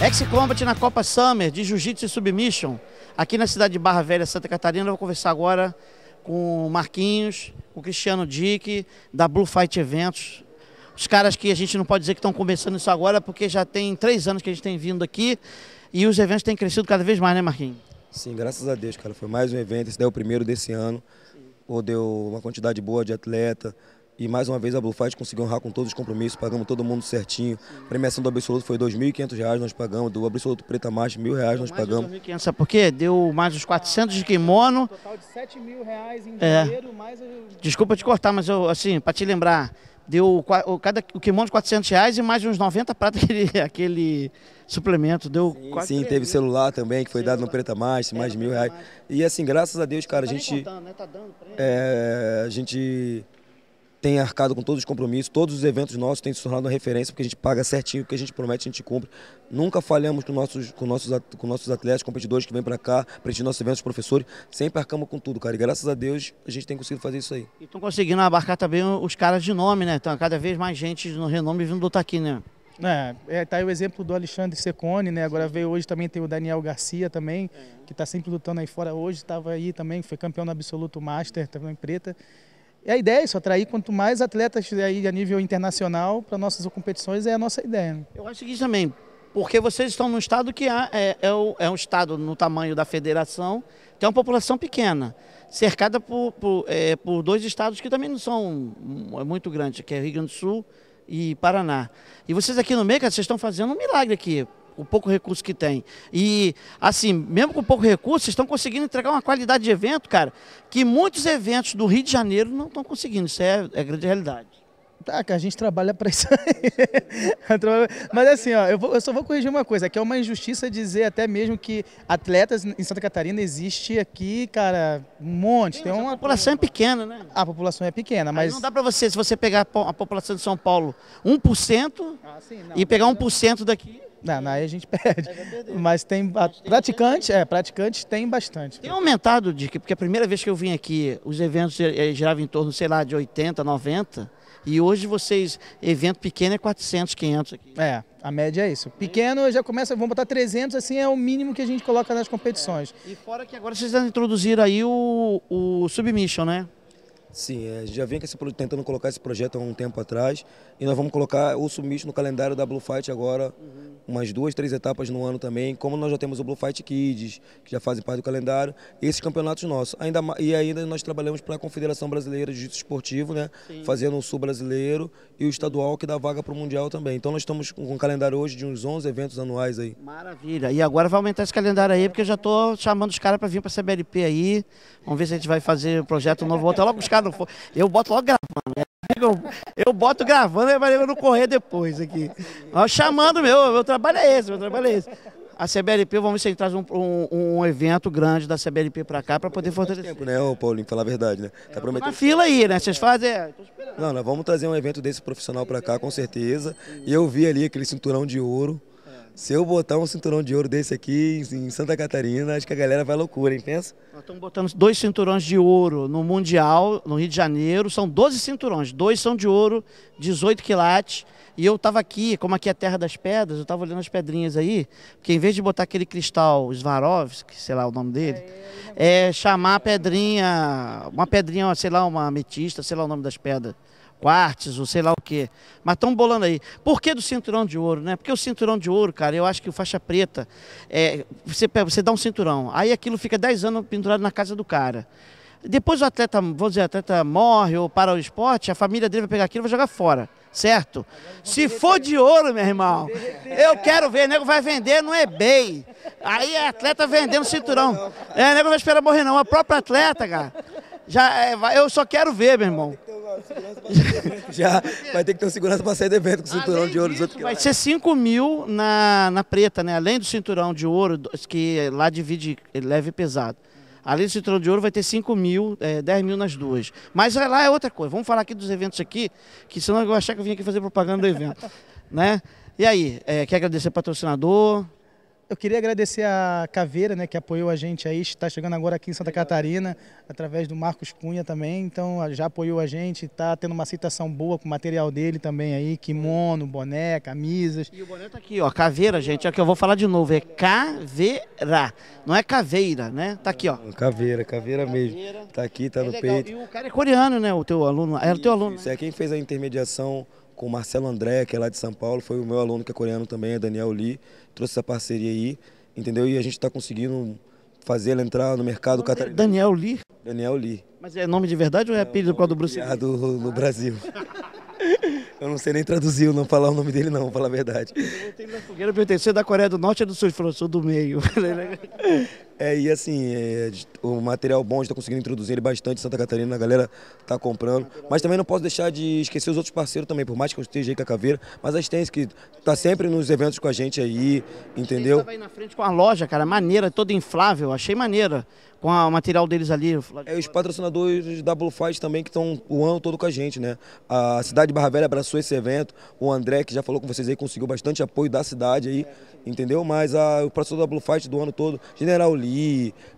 X-Combat na Copa Summer de Jiu-Jitsu e Submission, aqui na cidade de Barra Velha, Santa Catarina. Eu vou conversar agora com o Marquinhos, com o Cristiano Dick, da Blue Fight Eventos. Os caras que a gente não pode dizer que estão começando isso agora, porque já tem três anos que a gente tem vindo aqui e os eventos têm crescido cada vez mais, né, Marquinhos? Sim, graças a Deus, cara. Foi mais um evento, esse daí é o primeiro desse ano. Pô, Deu uma quantidade boa de atleta, e mais uma vez a Blue Fight conseguiu honrar com todos os compromissos, pagamos todo mundo certinho. A premiação do Absoluto foi R$ 2.500, nós pagamos. Do Absoluto Preta Mais, R$ 1.000 nós pagamos. R$ 2.500, sabe por quê? Deu mais uns 400 de kimono. Total de R$ 7.000 em é. dinheiro, é. mais... Desculpa te cortar, mas eu, assim, para te lembrar, deu o, cada, o kimono de 400 reais e mais uns 90 pratos aquele, aquele suplemento. Deu sim, quase sim teve celular também, que foi celular. dado no Preta Mais, mais é, mil reais. E assim, graças a Deus, cara, tá a gente... Contando, né? tá dando é, a gente tem arcado com todos os compromissos, todos os eventos nossos têm se tornado uma referência, porque a gente paga certinho, o que a gente promete, a gente cumpre. Nunca falhamos com nossos, com nossos, com nossos atletas, competidores que vêm para cá, preencher nossos eventos, professores, sempre arcamos com tudo, cara. E graças a Deus a gente tem conseguido fazer isso aí. E estão conseguindo abarcar também os caras de nome, né? Então, cada vez mais gente no renome vindo lutar aqui, né? É, é, tá aí o exemplo do Alexandre Secone, né? Agora veio hoje também tem o Daniel Garcia também, é. que está sempre lutando aí fora hoje, estava aí também, foi campeão no absoluto master, também preta. E é a ideia é isso, atrair quanto mais atletas aí a nível internacional para nossas competições é a nossa ideia. Né? Eu acho que isso também, porque vocês estão num estado que é, é, é, um estado no tamanho da federação, tem uma população pequena, cercada por, por, é, por dois estados que também não são é muito grandes, que é Rio Grande do Sul e Paraná. E vocês aqui no meio, vocês estão fazendo um milagre aqui, o pouco recurso que tem. E, assim, mesmo com pouco recurso, estão conseguindo entregar uma qualidade de evento, cara, que muitos eventos do Rio de Janeiro não estão conseguindo. Isso é, é grande realidade. Tá, que a gente trabalha para isso aí. Mas assim, ó, eu, vou, eu, só vou corrigir uma coisa, que é uma injustiça dizer até mesmo que atletas em Santa Catarina existe aqui, cara, um monte. tem uma... A população é pequena, né? A população é pequena, mas... Aí não dá para você, se você pegar a população de São Paulo 1% ah, sim, não, e pegar 1% daqui... Não, não, aí a gente perde. Mas tem praticante, é, praticante tem bastante. Tem aumentado, Dick, porque a primeira vez que eu vim aqui, os eventos eh, eh, giravam em torno, sei lá, de 80, 90. E hoje vocês, evento pequeno é 400, 500 aqui. É, a média é isso. Pequeno já começa, vamos botar 300, assim é o mínimo que a gente coloca nas competições. É. E fora que agora vocês introduziram aí o, o submission, né? Sim, é, já vem tentando colocar esse projeto há um tempo atrás e nós vamos colocar o sumiço no calendário da Blue Fight agora, uhum. umas duas, três etapas no ano também. Como nós já temos o Blue Fight Kids, que já fazem parte do calendário, esses campeonatos nossos. Ainda, e ainda nós trabalhamos para a Confederação Brasileira de Jiu Esportivo, né? fazendo o Sul Brasileiro e o estadual que dá vaga para o Mundial também. Então nós estamos com um calendário hoje de uns 11 eventos anuais aí. Maravilha. E agora vai aumentar esse calendário aí, porque eu já estou chamando os caras para vir para a CBLP aí. Vamos ver se a gente vai fazer um projeto novo. Vou logo os caras colocar tá no Eu boto logo gravando, né? Eu, eu boto gravando, e vai não correr depois aqui. Mas chamando, meu, meu trabalho é esse, meu trabalho é esse. A CBLP, vamos ver se um, um, um, evento grande da CBLP para cá para poder fortalecer. Tempo, né, Ô, Paulinho, falar a verdade, né? Tá é, tá prometendo... Uma fila aí, né? Vocês fazem. É, não, nós vamos trazer um evento desse profissional para cá, com certeza. E eu vi ali aquele cinturão de ouro se eu botar um cinturão de ouro desse aqui em Santa Catarina, acho que a galera vai loucura, hein? Pensa? Nós estamos botando dois cinturões de ouro no Mundial, no Rio de Janeiro. São 12 cinturões, dois são de ouro, 18 quilates. E eu estava aqui, como aqui é a terra das pedras, eu estava olhando as pedrinhas aí, porque em vez de botar aquele cristal Swarovski, sei lá o nome dele, é chamar a pedrinha, uma pedrinha, sei lá, uma ametista, sei lá o nome das pedras ou sei lá o quê. Mas estão bolando aí. Por que do cinturão de ouro, né? Porque o cinturão de ouro, cara, eu acho que o faixa preta, é, você, você dá um cinturão, aí aquilo fica 10 anos pendurado na casa do cara. Depois o atleta, vou dizer, o atleta morre ou para o esporte, a família dele vai pegar aquilo e vai jogar fora, certo? Se for de ouro, meu irmão, eu quero ver, nego vai vender no é eBay. Aí é atleta vendendo cinturão. É, nego vai esperar morrer não, a própria atleta, cara. Já, é, eu só quero ver, meu irmão. Já vai ter que ter um segurança para sair do evento com o cinturão Além de ouro. Disso, outros vai ser 5 mil na, na preta, né? Além do cinturão de ouro, que lá divide é, leve e pesado. Além do cinturão de ouro, vai ter 5 mil, é, 10 mil nas duas. Mas é, lá é outra coisa. Vamos falar aqui dos eventos aqui, que senão eu vou achar que eu vim aqui fazer propaganda do evento. né? E aí, é, quer agradecer ao patrocinador, eu queria agradecer a Caveira, né, que apoiou a gente aí, está chegando agora aqui em Santa Catarina, através do Marcos Cunha também, então já apoiou a gente, está tendo uma aceitação boa com o material dele também aí, kimono, boné, camisas. E o boné tá aqui, ó, Caveira, gente, é o que eu vou falar de novo, é Caveira, não é Caveira, né? Tá aqui, ó. Caveira, Caveira, mesmo, tá aqui, tá no é peito. E o cara é coreano, né, o teu aluno, é o teu aluno. Né? Isso, né? é quem fez a intermediação com o Marcelo André, que é lá de São Paulo, foi o meu aluno que é coreano também, é Daniel Lee, trouxe essa parceria aí, entendeu? E a gente está conseguindo fazer ela entrar no mercado é catarinense. Daniel Lee? Daniel Lee. Mas é nome de verdade ou é, é apelido qual do Bruce Lee? Do, no ah. Brasil. Eu não sei nem traduzir, não falar o nome dele, não, falar a verdade. Eu voltei fogueira, perguntei, você é da Coreia do Norte ou do Sul? Ele falou, sou do meio. É, e assim, é, o material bom, a gente tá conseguindo introduzir ele bastante Santa Catarina, a galera tá comprando. Mas também não posso deixar de esquecer os outros parceiros também, por mais que eu esteja aí com a caveira, mas a Stens que tá sempre nos eventos com a gente aí, entendeu? Tava aí na frente com a loja, cara, maneira, toda inflável, achei maneira. Com a, o material deles ali. É, os patrocinadores da Blue Fight também, que estão o ano todo com a gente, né? A cidade de Barra Velha abraçou esse evento, o André, que já falou com vocês aí, conseguiu bastante apoio da cidade aí, entendeu? Mas a, o patrocinador da Blue Fight do ano todo, General Lee,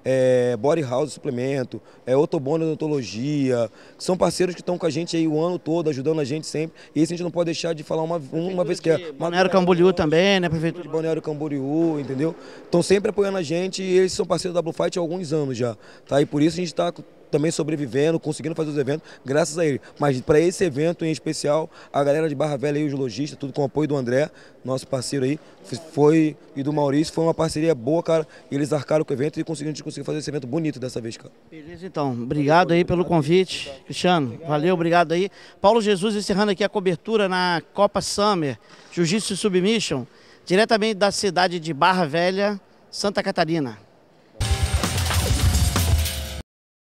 é, Body House Suplemento, é, Otobono Odontologia, que são parceiros que estão com a gente aí o ano todo, ajudando a gente sempre. E isso a gente não pode deixar de falar uma, uma vez que é. Balneário Camboriú também, né, prefeito? De Balneário Camboriú, entendeu? Estão sempre apoiando a gente e eles são parceiros da Blue Fight há alguns anos já. Tá? E por isso a gente está também sobrevivendo, conseguindo fazer os eventos, graças a ele. Mas para esse evento em especial, a galera de Barra Velha e os lojistas, tudo com o apoio do André, nosso parceiro aí, foi e do Maurício, foi uma parceria boa, cara. Eles arcaram com o evento e conseguiram, conseguiu fazer esse evento bonito dessa vez, cara. Beleza, então. Obrigado aí pelo convite, Cristiano. Valeu, obrigado aí. Paulo Jesus encerrando aqui a cobertura na Copa Summer, Jiu-Jitsu Submission, diretamente da cidade de Barra Velha, Santa Catarina.